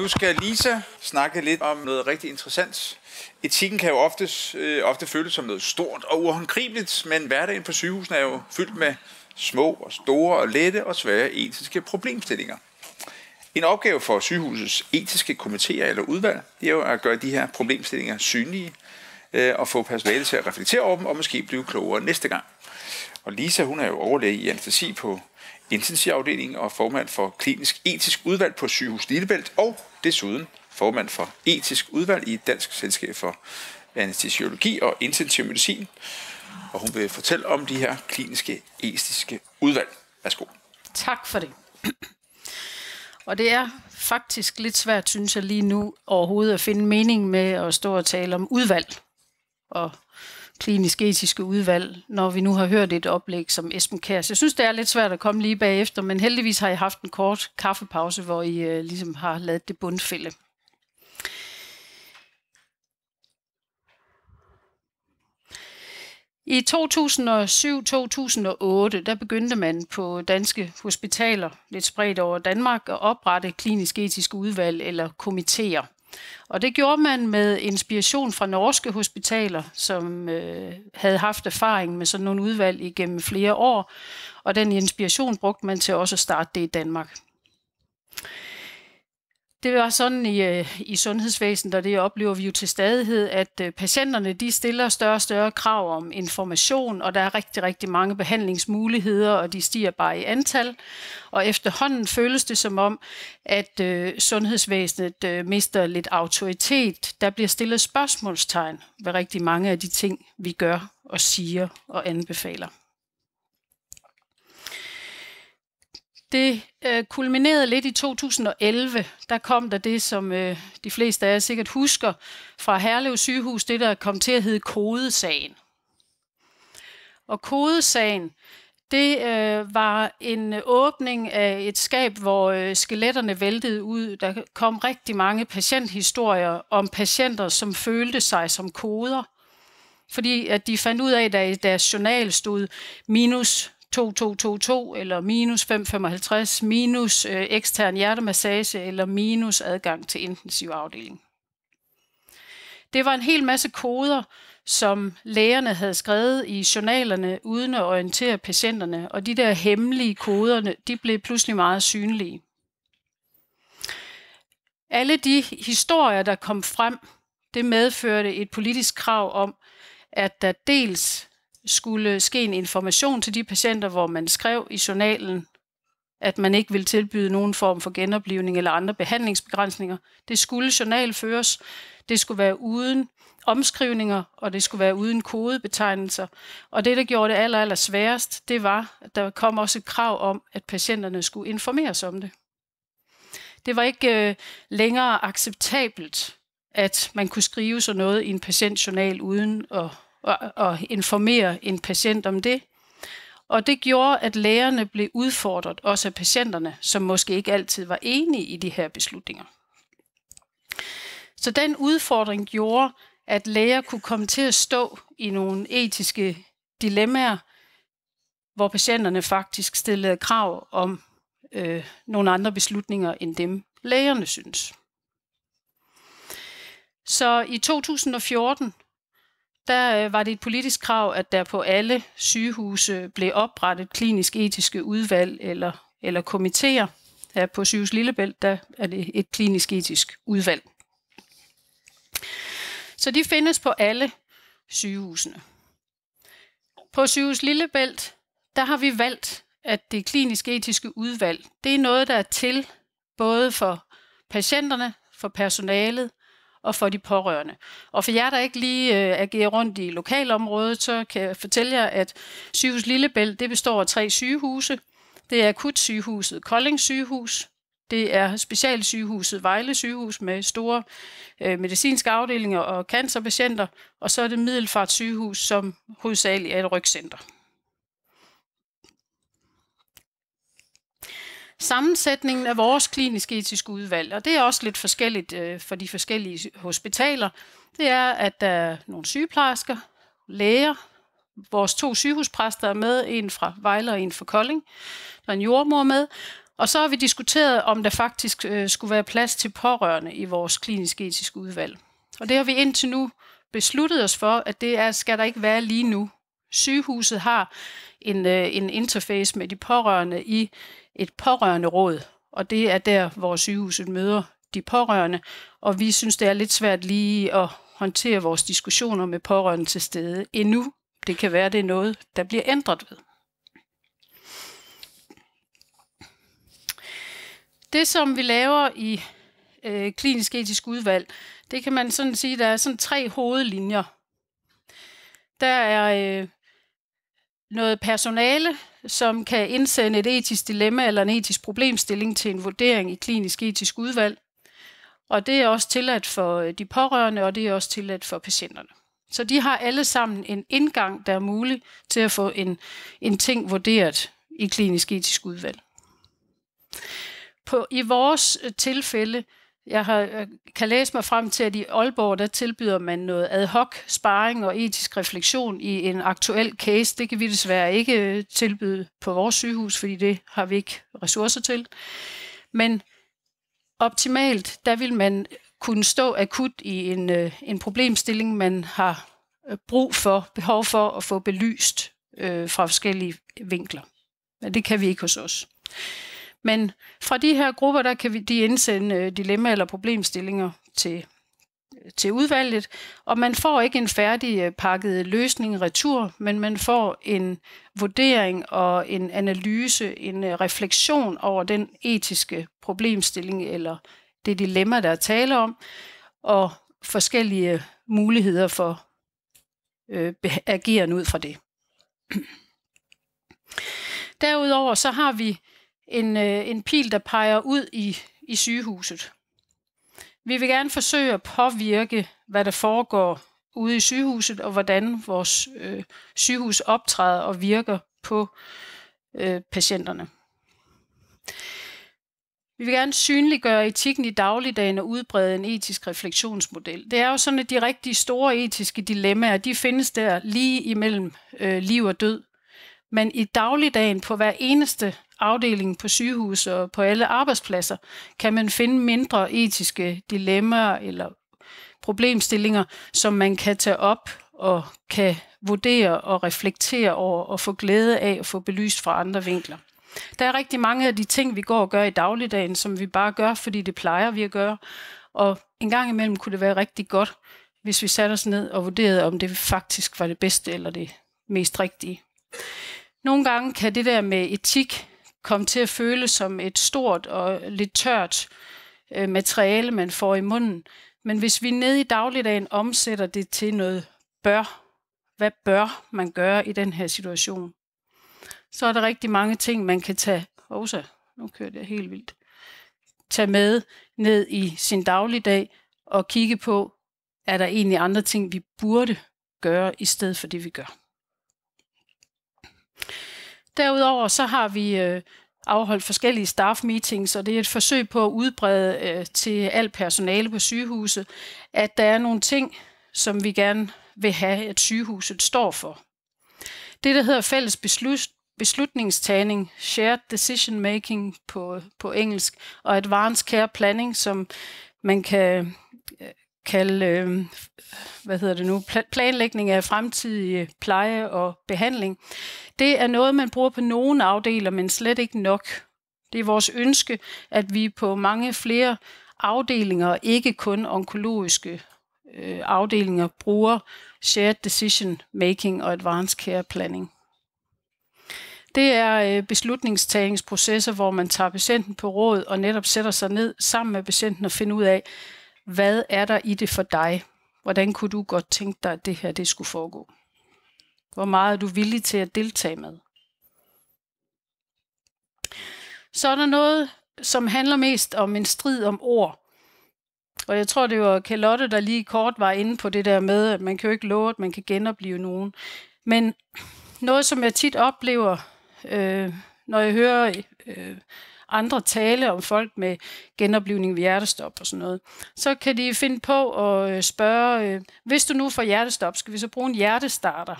Nu skal Lisa snakke lidt om noget rigtig interessant. Etikken kan jo oftest, øh, ofte føles som noget stort og uhåndgribeligt, men hverdagen på sygehusene er jo fyldt med små og store og lette og svære etiske problemstillinger. En opgave for sygehusets etiske komiteer eller udvalg, det er jo at gøre de her problemstillinger synlige øh, og få personalet til at reflektere over dem og måske blive klogere næste gang. Og Lisa, hun er jo overlæge i anestesi på intensivafdeling og formand for klinisk etisk udvalg på Sygehus Lillebælt, og desuden formand for etisk udvalg i Dansk Selskab for Anestesiologi og Intensiv Medicin. Og hun vil fortælle om de her kliniske etiske udvalg. Værsgo. Tak for det. Og det er faktisk lidt svært, synes jeg lige nu, overhovedet at finde mening med at stå og tale om udvalg og klinisk-etiske udvalg, når vi nu har hørt et oplæg som Esben Kærs. Jeg synes, det er lidt svært at komme lige bagefter, men heldigvis har I haft en kort kaffepause, hvor I øh, ligesom har lavet det bundfælde. I 2007-2008, der begyndte man på danske hospitaler, lidt spredt over Danmark, at oprette klinisk-etiske udvalg eller komitéer. Og det gjorde man med inspiration fra norske hospitaler, som øh, havde haft erfaring med sådan nogle udvalg igennem flere år, og den inspiration brugte man til også at starte det i Danmark. Det var sådan i, øh, i sundhedsvæsenet, og det oplever vi jo til stadighed, at øh, patienterne de stiller større og større krav om information, og der er rigtig, rigtig mange behandlingsmuligheder, og de stiger bare i antal. Og efterhånden føles det som om, at øh, sundhedsvæsenet øh, mister lidt autoritet. Der bliver stillet spørgsmålstegn ved rigtig mange af de ting, vi gør og siger og anbefaler. det øh, kulminerede lidt i 2011. Der kom der det, som øh, de fleste af jer sikkert husker, fra Herlev sygehus, det der kom til at hedde kodesagen. Og kodesagen, det øh, var en åbning af et skab, hvor øh, skeletterne væltede ud. Der kom rigtig mange patienthistorier om patienter, som følte sig som koder. Fordi at de fandt ud af, at der i deres journal stod minus 2222 eller minus 555, minus øh, ekstern hjertemassage eller minus adgang til intensivafdeling. Det var en hel masse koder, som lægerne havde skrevet i journalerne uden at orientere patienterne, og de der hemmelige koderne, de blev pludselig meget synlige. Alle de historier, der kom frem, det medførte et politisk krav om, at der dels skulle ske en information til de patienter, hvor man skrev i journalen, at man ikke ville tilbyde nogen form for genoplivning eller andre behandlingsbegrænsninger. Det skulle journalføres, det skulle være uden omskrivninger, og det skulle være uden kodebetegnelser. Og det, der gjorde det aller, aller sværest, det var, at der kom også et krav om, at patienterne skulle informeres om det. Det var ikke øh, længere acceptabelt, at man kunne skrive sådan noget i en patientjournal uden at og, informere en patient om det. Og det gjorde, at lægerne blev udfordret, også af patienterne, som måske ikke altid var enige i de her beslutninger. Så den udfordring gjorde, at læger kunne komme til at stå i nogle etiske dilemmaer, hvor patienterne faktisk stillede krav om øh, nogle andre beslutninger end dem, lægerne synes. Så i 2014 der øh, var det et politisk krav, at der på alle sygehuse blev oprettet klinisk etiske udvalg eller, eller komitéer. Her på sygehus Lillebælt, der er det et klinisk etisk udvalg. Så de findes på alle sygehusene. På sygehus Lillebælt, der har vi valgt, at det kliniske etiske udvalg, det er noget, der er til både for patienterne, for personalet og for de pårørende. Og for jer, der ikke lige øh, agerer rundt i lokalområdet, så kan jeg fortælle jer, at sygehus Lillebælt det består af tre sygehuse. Det er akutsygehuset Kolding Sygehus, det er specialsygehuset Vejle Sygehus med store øh, medicinske afdelinger og cancerpatienter, og så er det Middelfart Sygehus, som hovedsageligt er et rygcenter. sammensætningen af vores kliniske etiske udvalg, og det er også lidt forskelligt øh, for de forskellige hospitaler, det er, at der er nogle sygeplejersker, læger, vores to sygehuspræster er med, en fra Vejle og en fra Kolding, der er en jordmor med, og så har vi diskuteret, om der faktisk øh, skulle være plads til pårørende i vores kliniske etiske udvalg. Og det har vi indtil nu besluttet os for, at det er, skal der ikke være lige nu. Sygehuset har en, øh, en interface med de pårørende i et pårørende råd, og det er der, hvor sygehuset møder de pårørende, og vi synes, det er lidt svært lige at håndtere vores diskussioner med pårørende til stede endnu. Det kan være, det er noget, der bliver ændret ved. Det, som vi laver i øh, klinisk etisk udvalg, det kan man sådan sige, der er sådan tre hovedlinjer. Der er øh, noget personale, som kan indsende et etisk dilemma eller en etisk problemstilling til en vurdering i klinisk etisk udvalg. Og det er også tilladt for øh, de pårørende, og det er også tilladt for patienterne. Så de har alle sammen en indgang, der er mulig til at få en, en ting vurderet i klinisk etisk udvalg. På, I vores øh, tilfælde, jeg har, øh, kan læse mig frem til, at i Aalborg, der tilbyder man noget ad hoc sparring og etisk refleksion i en aktuel case. Det kan vi desværre ikke øh, tilbyde på vores sygehus, fordi det har vi ikke ressourcer til. Men optimalt, der vil man kunne stå akut i en, øh, en problemstilling, man har brug for, behov for at få belyst øh, fra forskellige vinkler. Men det kan vi ikke hos os. Men fra de her grupper, der kan vi, de indsende øh, dilemma eller problemstillinger til, øh, til udvalget, og man får ikke en færdig øh, pakket løsning retur, men man får en vurdering og en analyse, en refleksion over den etiske problemstilling eller det dilemma, der er tale om, og forskellige muligheder for øh, ageren ud fra det. Derudover så har vi en, øh, en pil, der peger ud i, i sygehuset. Vi vil gerne forsøge at påvirke, hvad der foregår ude i sygehuset, og hvordan vores øh, sygehus optræder og virker på øh, patienterne. Vi vil gerne synliggøre etikken i dagligdagen og udbrede en etisk refleksionsmodel. Det er jo sådan, at de rigtig store etiske dilemmaer, de findes der lige imellem øh, liv og død. Men i dagligdagen på hver eneste afdelingen på sygehus og på alle arbejdspladser, kan man finde mindre etiske dilemmaer eller problemstillinger, som man kan tage op og kan vurdere og reflektere over og få glæde af at få belyst fra andre vinkler. Der er rigtig mange af de ting, vi går og gør i dagligdagen, som vi bare gør, fordi det plejer vi at gøre. Og en gang imellem kunne det være rigtig godt, hvis vi satte os ned og vurderede, om det faktisk var det bedste eller det mest rigtige. Nogle gange kan det der med etik komme til at føle som et stort og lidt tørt øh, materiale, man får i munden. Men hvis vi ned i dagligdagen omsætter det til noget bør, hvad bør man gøre i den her situation? Så er der rigtig mange ting, man kan tage, så, nu kører det helt vildt, tage med ned i sin dagligdag og kigge på, er der egentlig andre ting, vi burde gøre i stedet for det, vi gør. Derudover så har vi øh, afholdt forskellige staff meetings, og det er et forsøg på at udbrede øh, til alt personale på sygehuset, at der er nogle ting, som vi gerne vil have, at sygehuset står for. Det, der hedder fælles beslut, beslutningstagning, shared decision making på, på engelsk, og advanced care planning, som man kan kalde, øh, hvad hedder det nu, planlægning af fremtidige pleje og behandling. Det er noget, man bruger på nogle afdeler, men slet ikke nok. Det er vores ønske, at vi på mange flere afdelinger, ikke kun onkologiske øh, afdelinger, bruger shared decision making og advanced care planning. Det er øh, beslutningstagningsprocesser, hvor man tager patienten på råd og netop sætter sig ned sammen med patienten og finder ud af, hvad er der i det for dig? Hvordan kunne du godt tænke dig, at det her det skulle foregå? Hvor meget er du villig til at deltage med? Så er der noget, som handler mest om en strid om ord. Og jeg tror, det var Kalotte, der lige kort var inde på det der med, at man kan jo ikke love, at man kan genopleve nogen. Men noget, som jeg tit oplever, øh, når jeg hører øh, andre tale om folk med genoplivning ved hjertestop og sådan noget. Så kan de finde på at øh, spørge, øh, hvis du nu får hjertestop, skal vi så bruge en hjertestarter?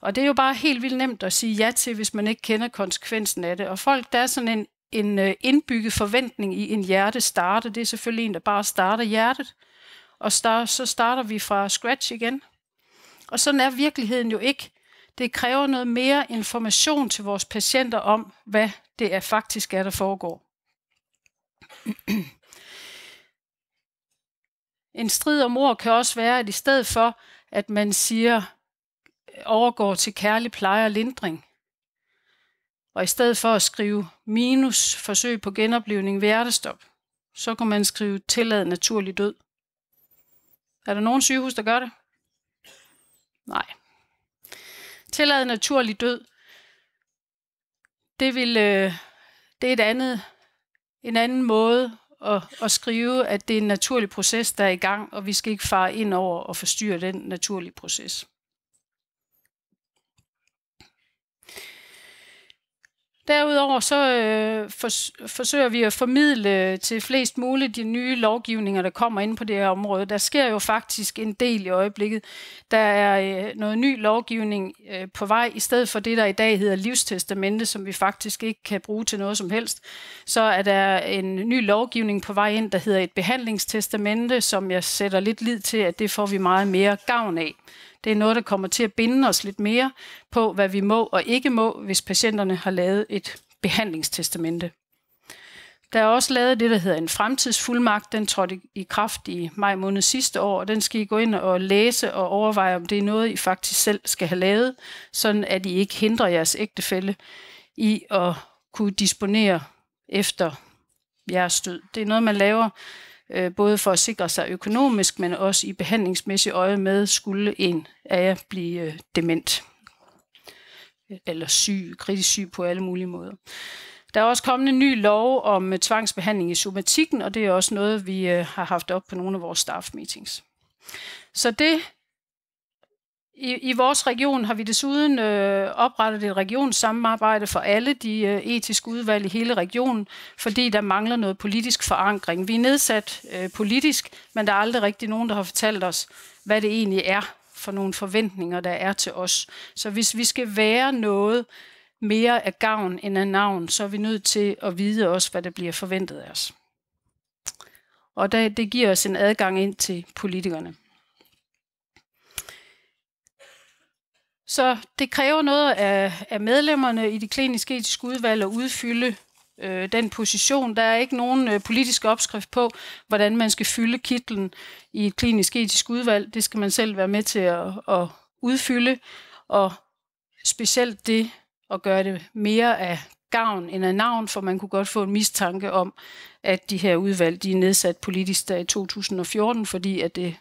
Og det er jo bare helt vildt nemt at sige ja til, hvis man ikke kender konsekvensen af det. Og folk, der er sådan en, en øh, indbygget forventning i en hjertestarter, det er selvfølgelig en, der bare starter hjertet. Og start, så starter vi fra scratch igen. Og sådan er virkeligheden jo ikke. Det kræver noget mere information til vores patienter om, hvad det er faktisk, hvad der foregår. en strid om ord kan også være, at i stedet for, at man siger, overgår til kærlig pleje og lindring, og i stedet for at skrive minus forsøg på genoplevning ved hjertestop, så kan man skrive tillad naturlig død. Er der nogen sygehus, der gør det? Nej. Tillad naturlig død det, vil, øh, det er et andet, en anden måde at, at skrive, at det er en naturlig proces, der er i gang, og vi skal ikke fare ind over og forstyrre den naturlige proces. Derudover så øh, for, forsøger vi at formidle til flest muligt de nye lovgivninger, der kommer ind på det her område. Der sker jo faktisk en del i øjeblikket. Der er øh, noget ny lovgivning øh, på vej, i stedet for det, der i dag hedder livstestamente, som vi faktisk ikke kan bruge til noget som helst. Så er der en ny lovgivning på vej ind, der hedder et behandlingstestamente, som jeg sætter lidt lid til, at det får vi meget mere gavn af. Det er noget, der kommer til at binde os lidt mere på, hvad vi må og ikke må, hvis patienterne har lavet et behandlingstestamente. Der er også lavet det, der hedder en fremtidsfuldmagt. Den trådte i kraft i maj måned sidste år, og den skal I gå ind og læse og overveje, om det er noget, I faktisk selv skal have lavet, sådan at I ikke hindrer jeres ægtefælle i at kunne disponere efter jeres død. Det er noget, man laver Øh, både for at sikre sig økonomisk, men også i behandlingsmæssig øje med, skulle en af jer blive øh, dement eller syg, kritisk syg på alle mulige måder. Der er også kommet en ny lov om øh, tvangsbehandling i somatikken, og det er også noget, vi har haft op på nogle af vores staff meetings. Så det i, I vores region har vi desuden øh, oprettet et regionssamarbejde for alle de øh, etiske udvalg i hele regionen, fordi der mangler noget politisk forankring. Vi er nedsat øh, politisk, men der er aldrig rigtig nogen, der har fortalt os, hvad det egentlig er for nogle forventninger, der er til os. Så hvis vi skal være noget mere af gavn end af navn, så er vi nødt til at vide også, hvad der bliver forventet af os. Og det, det giver os en adgang ind til politikerne. Så det kræver noget af, af medlemmerne i de kliniske etiske udvalg at udfylde øh, den position. Der er ikke nogen øh, politisk opskrift på, hvordan man skal fylde kitlen i et klinisk etisk udvalg. Det skal man selv være med til at, at udfylde, og specielt det at gøre det mere af gavn end af navn, for man kunne godt få en mistanke om, at de her udvalg de er nedsat politisk der i 2014, fordi at det,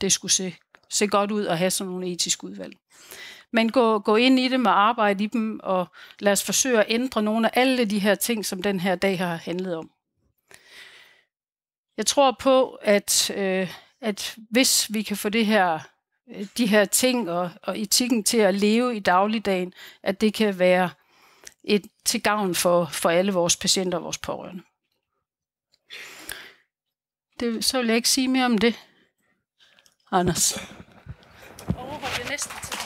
det skulle se se godt ud at have sådan nogle etiske udvalg. Men gå, gå ind i dem og arbejde i dem, og lad os forsøge at ændre nogle af alle de her ting, som den her dag har handlet om. Jeg tror på, at, øh, at hvis vi kan få det her, øh, de her ting og, og etikken til at leve i dagligdagen, at det kan være et, til gavn for, for alle vores patienter og vores pårørende. Det, så vil jeg ikke sige mere om det. Anders. Overhold det næste til